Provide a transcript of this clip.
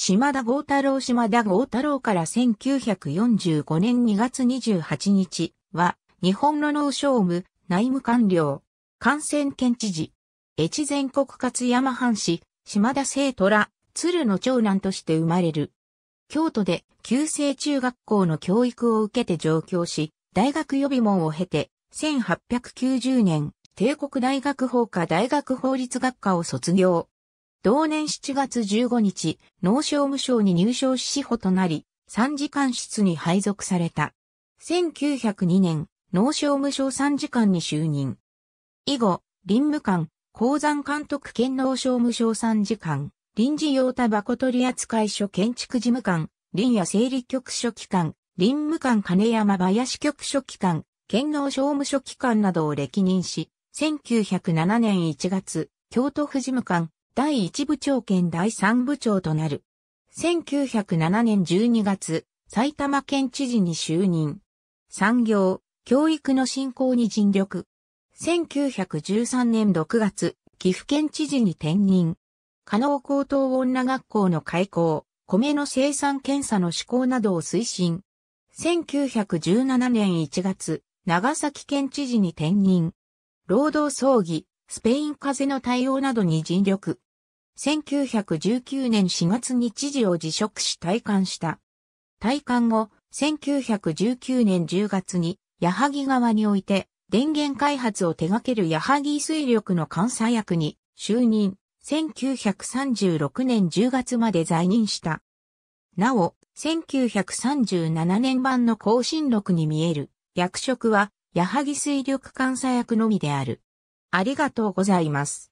島田豪太郎島田豪太郎から1945年2月28日は、日本の農商務、内務官僚、感染県知事、越前国勝山藩士、島田聖虎、鶴の長男として生まれる。京都で旧制中学校の教育を受けて上京し、大学予備門を経て、1890年、帝国大学法科大学法律学科を卒業。同年7月15日、農商務省に入省し司法となり、参事官室に配属された。1902年、農商務省参事官に就任。以後、林務官、鉱山監督兼農商務省参事官、臨時用タバコ取扱所建築事務官、林野整理局書記官、林務官金山林局書記官、県農商務書記官などを歴任し、1907年1月、京都府事務官、第1部長兼第3部長となる。1907年12月、埼玉県知事に就任。産業、教育の振興に尽力。1913年6月、岐阜県知事に転任。加納高等女学校の開校、米の生産検査の施行などを推進。1917年1月、長崎県知事に転任。労働葬儀、スペイン風邪の対応などに尽力。1919年4月に知事を辞職し退官した。退官後、1919年10月に、矢作川において、電源開発を手掛ける矢作水力の監査役に就任、1936年10月まで在任した。なお、1937年版の更新録に見える役職は、矢作水力監査役のみである。ありがとうございます。